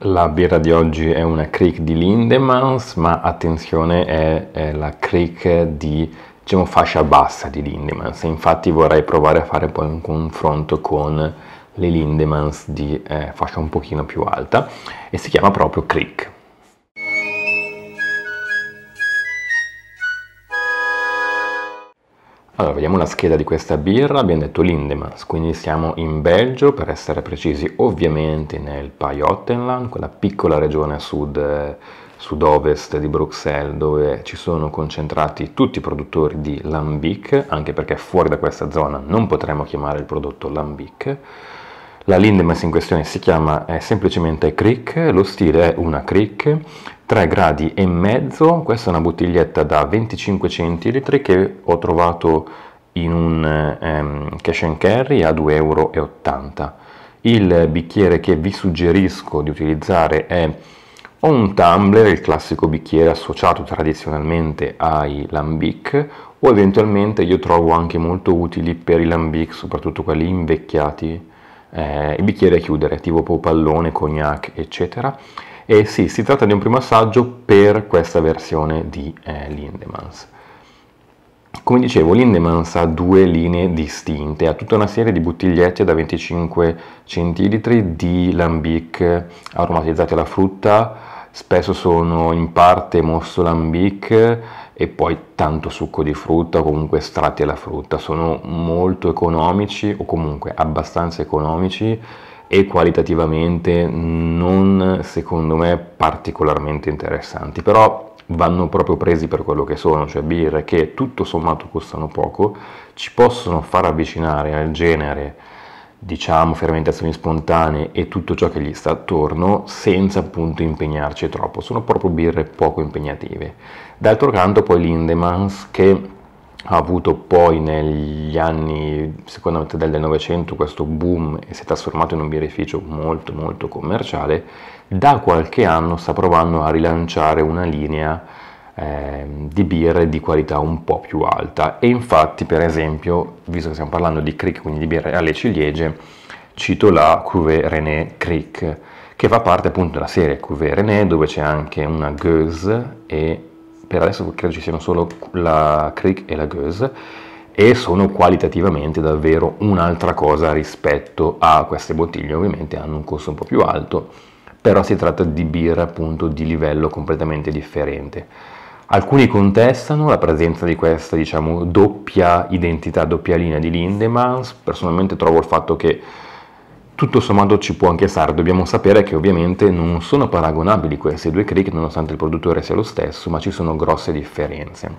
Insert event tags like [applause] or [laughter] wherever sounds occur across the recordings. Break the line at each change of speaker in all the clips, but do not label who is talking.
La birra di oggi è una Creek di Lindemans, ma attenzione è, è la Creek di diciamo, fascia bassa di Lindemans, infatti vorrei provare a fare poi un confronto con le Lindemans di eh, fascia un pochino più alta e si chiama proprio Creek. Allora, vediamo la scheda di questa birra, abbiamo detto Lindemans, quindi siamo in Belgio, per essere precisi ovviamente nel Pajottenland, quella piccola regione a sud, sud-ovest di Bruxelles dove ci sono concentrati tutti i produttori di Lambic, anche perché fuori da questa zona non potremmo chiamare il prodotto Lambic. La Lindemans in questione si chiama semplicemente Crick, lo stile è una Crick 3 gradi e mezzo questa è una bottiglietta da 25 centilitri che ho trovato in un ehm, cash and carry a 2,80 euro il bicchiere che vi suggerisco di utilizzare è o un tumbler, il classico bicchiere associato tradizionalmente ai lambic, o eventualmente io trovo anche molto utili per i lambic, soprattutto quelli invecchiati, eh, i bicchieri a chiudere, tipo pallone, cognac, eccetera. E sì, si tratta di un primo assaggio per questa versione di eh, Lindemans. Come dicevo, Lindemans ha due linee distinte, ha tutta una serie di bottigliette da 25 centilitri di Lambic aromatizzati alla frutta, spesso sono in parte mosso Lambic e poi tanto succo di frutta o comunque estratti alla frutta, sono molto economici o comunque abbastanza economici e qualitativamente non secondo me particolarmente interessanti, però vanno proprio presi per quello che sono, cioè birre che tutto sommato costano poco, ci possono far avvicinare al genere diciamo fermentazioni spontanee e tutto ciò che gli sta attorno senza appunto impegnarci troppo, sono proprio birre poco impegnative. D'altro canto poi l'Indemans che ha avuto poi negli anni, seconda metà del Novecento, questo boom e si è trasformato in un birrificio molto molto commerciale, da qualche anno sta provando a rilanciare una linea eh, di birre di qualità un po' più alta e infatti per esempio, visto che stiamo parlando di Creek, quindi di birre alle ciliegie, cito la Cuvée René Creek, che fa parte appunto della serie Cuvée René dove c'è anche una Gueuse e per adesso credo ci siano solo la Creek e la Goose e sono qualitativamente davvero un'altra cosa rispetto a queste bottiglie, ovviamente hanno un costo un po' più alto, però si tratta di birra appunto di livello completamente differente. Alcuni contestano la presenza di questa diciamo doppia identità, doppia linea di Lindemans, personalmente trovo il fatto che tutto sommato ci può anche stare, dobbiamo sapere che ovviamente non sono paragonabili questi due click nonostante il produttore sia lo stesso, ma ci sono grosse differenze.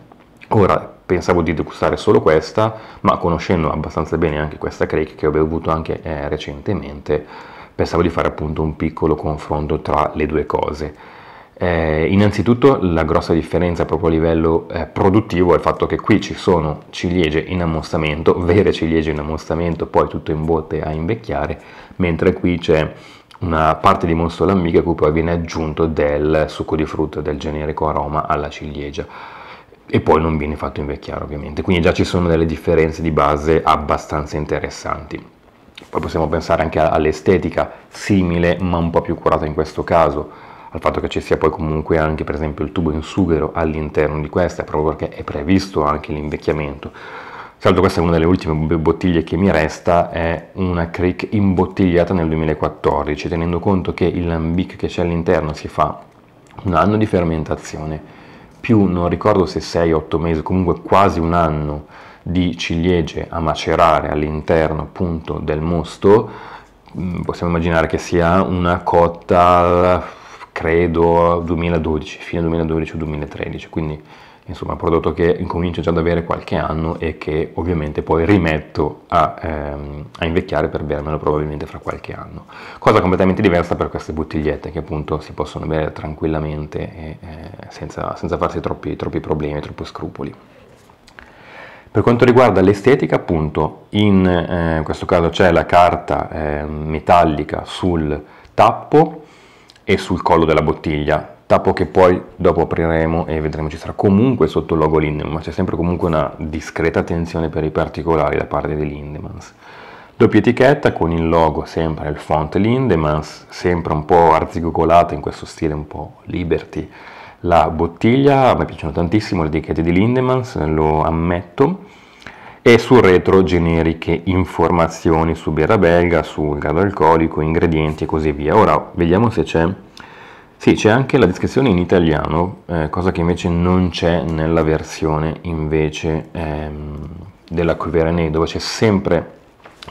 Ora pensavo di degustare solo questa, ma conoscendo abbastanza bene anche questa cake che ho bevuto anche eh, recentemente, pensavo di fare appunto un piccolo confronto tra le due cose. Eh, innanzitutto la grossa differenza proprio a livello eh, produttivo è il fatto che qui ci sono ciliegie in ammostamento, vere ciliegie in ammostamento, poi tutto in botte a invecchiare, mentre qui c'è una parte di mossola amica a cui poi viene aggiunto del succo di frutta, del generico aroma alla ciliegia e poi non viene fatto invecchiare ovviamente, quindi già ci sono delle differenze di base abbastanza interessanti. Poi possiamo pensare anche all'estetica simile ma un po' più curata in questo caso al fatto che ci sia poi comunque anche per esempio il tubo in sughero all'interno di questa, proprio perché è previsto anche l'invecchiamento. Salvo questa è una delle ultime bottiglie che mi resta, è una Creek imbottigliata nel 2014, tenendo conto che il lambic che c'è all'interno si fa un anno di fermentazione, più non ricordo se 6-8 mesi, comunque quasi un anno di ciliegie a macerare all'interno appunto del mosto, mhmm, possiamo immaginare che sia una cotta credo 2012, fine 2012 o 2013, quindi insomma un prodotto che incomincio già ad avere qualche anno e che ovviamente poi rimetto a, ehm, a invecchiare per bermelo probabilmente fra qualche anno. Cosa completamente diversa per queste bottigliette che appunto si possono bere tranquillamente e, eh, senza, senza, farsi troppi, troppi problemi, troppi scrupoli. Per quanto riguarda l'estetica, appunto, in, eh, in questo caso c'è la carta eh, metallica sul tappo, e sul collo della bottiglia, tappo che poi dopo apriremo e vedremo ci sarà comunque sotto il logo Lindemann, ma c'è sempre comunque una discreta attenzione per i particolari da parte di Lindemans. Doppia etichetta con il logo sempre il font Lindemans, sempre un po' arzigogolata in questo stile un po' liberty. La bottiglia, a me piacciono tantissimo le etichette di Lindemans, lo ammetto, e sul retro generiche informazioni su birra belga, sul grado alcolico, ingredienti e così via. Ora vediamo se c'è. Sì, c'è anche la descrizione in italiano, eh, cosa che invece non c'è nella versione invece ehm, della Cuverenei, dove c'è sempre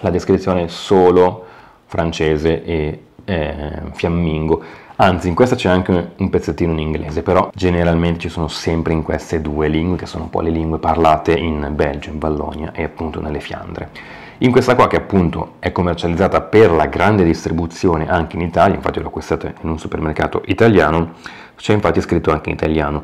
la descrizione solo francese e eh, fiammingo. Anzi, in questa c'è anche un pezzettino in inglese, però generalmente ci sono sempre in queste due lingue, che sono poi le lingue parlate in Belgio, in Vallonia e appunto nelle Fiandre. In questa qua, che appunto è commercializzata per la grande distribuzione anche in Italia, infatti l'ho acquistata in un supermercato italiano, c'è infatti scritto anche in italiano.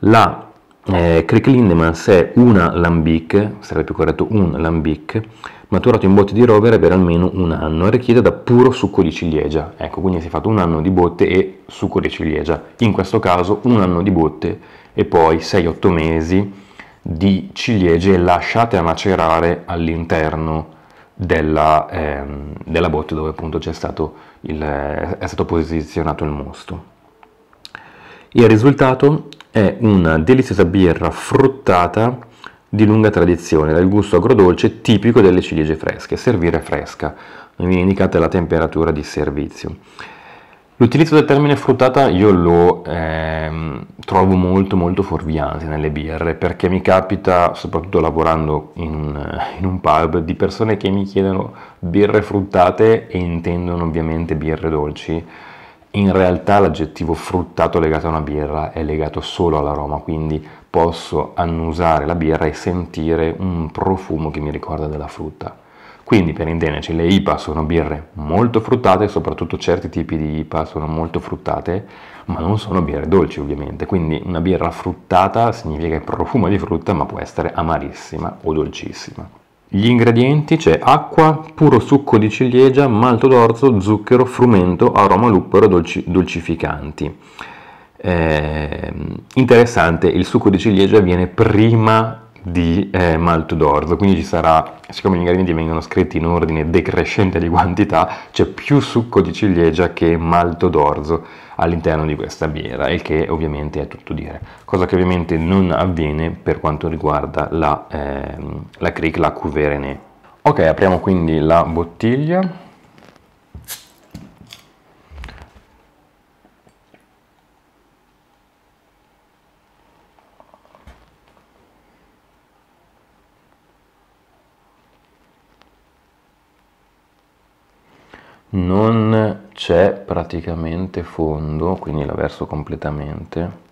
La eh, Crick Lindemans è una lambic, sarebbe più corretto un lambic, maturato in botte di rovere per almeno un anno e richiede da puro succo di ciliegia. Ecco, quindi si è fatto un anno di botte e succo di ciliegia. In questo caso un anno di botte e poi 6-8 mesi di ciliegie lasciate a macerare all'interno della, ehm, della botte dove appunto è stato, il, eh, è stato posizionato il mosto. Il risultato è una deliziosa birra fruttata di lunga tradizione, dal gusto agrodolce tipico delle ciliegie fresche, servire fresca, non viene indicata la temperatura di servizio. L'utilizzo del termine fruttata io lo ehm, trovo molto molto fuorviante nelle birre perché mi capita, soprattutto lavorando in, in un pub, di persone che mi chiedono birre fruttate e intendono ovviamente birre dolci in realtà l'aggettivo fruttato legato a una birra è legato solo all'aroma, quindi posso annusare la birra e sentire un profumo che mi ricorda della frutta. Quindi per intenderci le IPA sono birre molto fruttate, soprattutto certi tipi di IPA sono molto fruttate, ma non sono birre dolci ovviamente, quindi una birra fruttata significa che profuma di frutta ma può essere amarissima o dolcissima. Gli ingredienti c'è acqua, puro succo di ciliegia, malto d'orzo, zucchero, frumento, aroma luppero, dolci, dolcificanti. Eh, interessante, il succo di ciliegia viene prima di eh, malto d'orzo, quindi ci sarà, siccome gli ingredienti vengono scritti in ordine decrescente di quantità, c'è più succo di ciliegia che malto d'orzo all'interno di questa biera, il che ovviamente è tutto dire, cosa che ovviamente non avviene per quanto riguarda la, eh, la Creek, la cuvée René. Ok, apriamo quindi la bottiglia. non c'è praticamente fondo, quindi la verso completamente.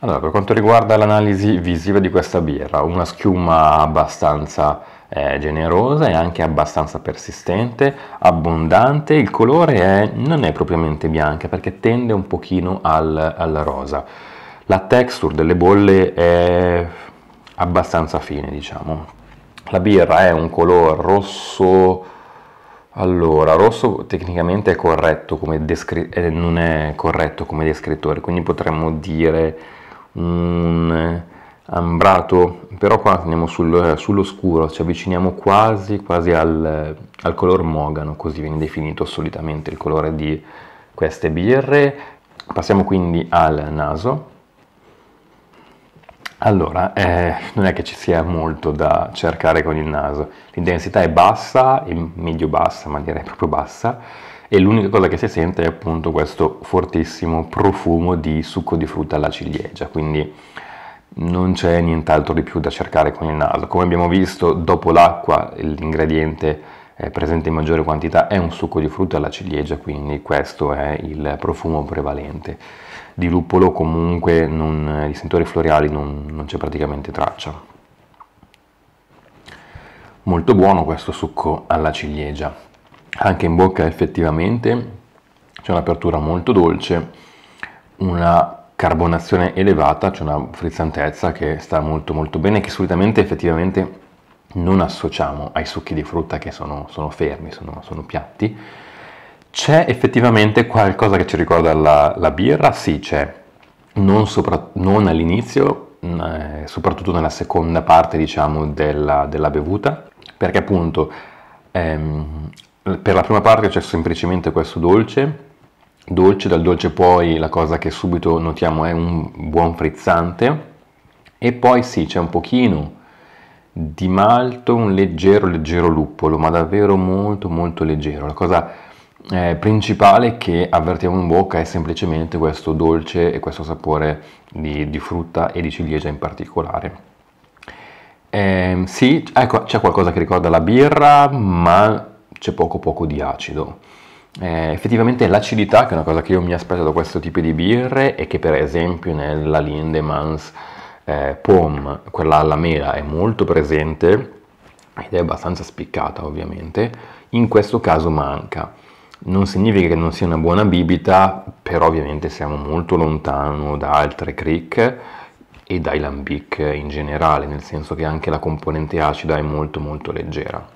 Allora, per quanto riguarda l'analisi visiva di questa birra, una schiuma abbastanza eh, generosa e anche abbastanza persistente, abbondante, il colore è, non è propriamente bianca perché tende un pochino al, alla rosa. La texture delle bolle è abbastanza fine, diciamo, la birra è un color rosso allora rosso tecnicamente è corretto come descri- eh, non è corretto come descrittore quindi potremmo dire un ambrato però qua andiamo sul, sull'oscuro ci avviciniamo quasi quasi al, al color mogano così viene definito solitamente il colore di queste birre passiamo quindi al naso allora, eh, non è che ci sia molto da cercare con il naso, l'intensità è bassa, medio bassa, ma direi proprio bassa, e l'unica cosa che si sente è appunto questo fortissimo profumo di succo di frutta alla ciliegia, quindi non c'è nient'altro di più da cercare con il naso. Come abbiamo visto, dopo l'acqua l'ingrediente presente in maggiore quantità è un succo di frutta alla ciliegia, quindi questo è il profumo prevalente. Di luppolo comunque non, di sentori floreali non, non c'è praticamente traccia. Molto buono questo succo alla ciliegia, anche in bocca effettivamente c'è un'apertura molto dolce, una carbonazione elevata, c'è una frizzantezza che sta molto molto bene, che solitamente effettivamente non associamo ai succhi di frutta che sono, sono fermi, sono, sono, piatti. C'è effettivamente qualcosa che ci ricorda la, la birra? Sì, c'è, non, sopra, non all'inizio, eh, soprattutto nella seconda parte diciamo, della, della, bevuta, perché appunto ehm, per la prima parte c'è semplicemente questo dolce, dolce, dal dolce poi la cosa che subito notiamo è un buon frizzante, e poi sì, c'è un pochino di malto, un leggero, leggero luppolo, ma davvero molto, molto leggero. La cosa eh, principale che avvertiamo in bocca è semplicemente questo dolce e questo sapore di, di frutta e di ciliegia in particolare. Eh, sì, ecco, c'è qualcosa che ricorda la birra, ma c'è poco poco di acido. Eh, effettivamente l'acidità, che è una cosa che io mi aspetto da questo tipo di birre e che per esempio nella Lindemans eh, POM, quella alla mela, è molto presente ed è abbastanza spiccata ovviamente, in questo caso manca. Non significa che non sia una buona bibita, però ovviamente siamo molto lontano da altre creek e dai lambic in generale, nel senso che anche la componente acida è molto molto leggera.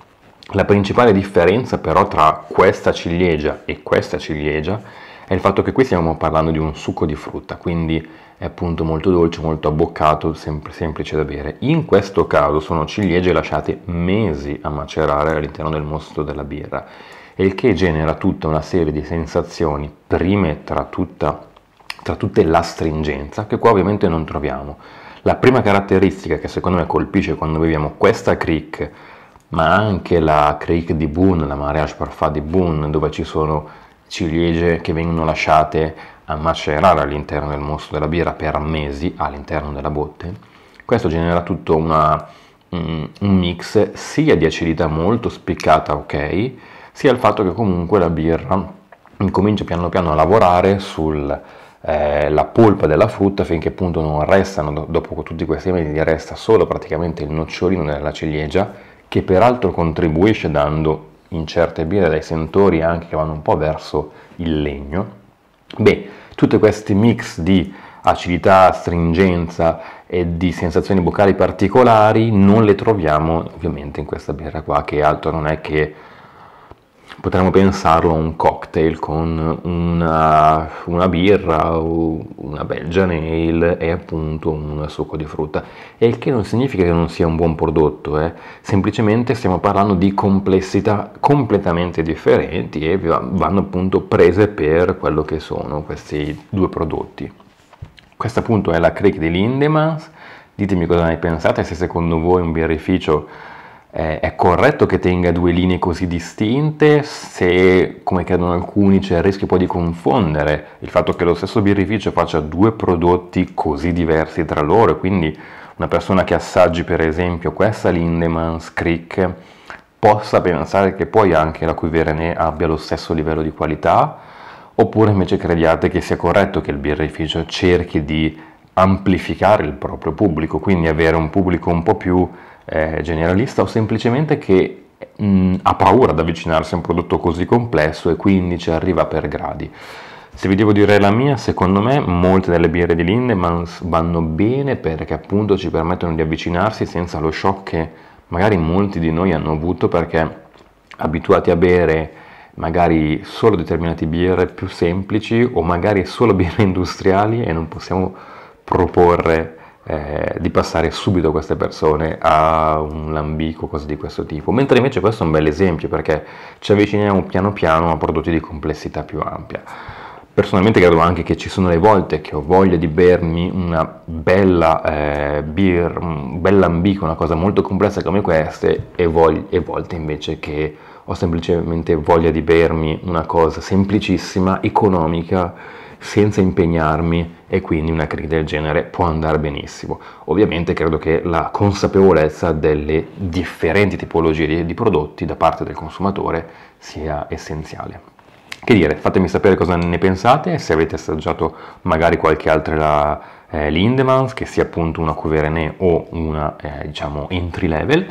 La principale differenza però tra questa ciliegia e questa ciliegia è il fatto che qui stiamo parlando di un succo di frutta, quindi è appunto molto dolce, molto abboccato, sempre semplice da bere. In questo caso sono ciliegie lasciate mesi a macerare all'interno del mosto della birra, il che genera tutta una serie di sensazioni, prime tra, tutta, tra tutte la stringenza, che qua ovviamente non troviamo. La prima caratteristica che secondo me colpisce quando beviamo questa creek, ma anche la creek di Boone, la mariage parfait di Boone, dove ci sono ciliegie che vengono lasciate macerare all'interno del mosto della birra per mesi all'interno della botte. Questo genera tutto una, mm, un mix sia di acidità molto spiccata, ok, sia il fatto che comunque la birra incomincia piano piano a lavorare sulla eh, polpa della frutta finché appunto non restano, dopo tutti questi mesi, resta solo praticamente il nocciolino della ciliegia che peraltro contribuisce dando in certe birre dei sentori anche che vanno un po' verso il legno. Beh, tutti questi mix di acidità, stringenza e di sensazioni vocali particolari non le troviamo ovviamente in questa birra qua che altro non è che potremmo pensarlo a un cocktail con una, una birra o una belgian ale e appunto un succo di frutta. E il che non significa che non sia un buon prodotto, eh? semplicemente stiamo parlando di complessità completamente differenti e vanno appunto prese per quello che sono questi due prodotti. Questa appunto è la Creek di Lindemans, ditemi cosa ne pensate, se secondo voi un birrificio eh, è corretto che tenga due linee così distinte se, come credono alcuni, c'è il rischio poi di confondere il fatto che lo stesso birrificio faccia due prodotti così diversi tra loro, quindi una persona che assaggi per esempio questa Lindemans Creek possa pensare che poi anche la Cuiverne abbia lo stesso livello di qualità, oppure invece crediate che sia corretto che il birrificio cerchi di amplificare il proprio pubblico, quindi avere un pubblico un po' più eh, generalista o semplicemente che mh, mm, ha paura ad avvicinarsi a un prodotto così complesso e quindi ci arriva per gradi. Se vi devo dire la mia, secondo me molte delle birre di Lindemans vanno bene perché appunto ci permettono di avvicinarsi senza lo shock che magari molti di noi hanno avuto perché abituati a bere magari solo determinate birre più semplici o magari solo birre [laughs] industriali e non possiamo proporre eh, di passare subito queste persone a un lambico, cose di questo tipo. Mentre invece questo è un bel esempio perché ci avviciniamo piano piano a prodotti di complessità più ampia. Personalmente credo anche che ci sono le volte che ho voglia di bermi una bella eh, beer, un bel lambico, una cosa molto complessa come queste, e, vog- e volte invece che ho semplicemente voglia di bermi una cosa semplicissima, economica senza impegnarmi e quindi una critica del genere può andare benissimo. Ovviamente credo che la consapevolezza delle differenti tipologie di, di prodotti da parte del consumatore sia essenziale. Che dire, fatemi sapere cosa ne pensate, se avete assaggiato magari qualche altra eh, Lindemans, che sia appunto una Cuverenè o una, eh, diciamo, entry level.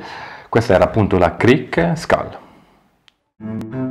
Questa era appunto la Crick Skull.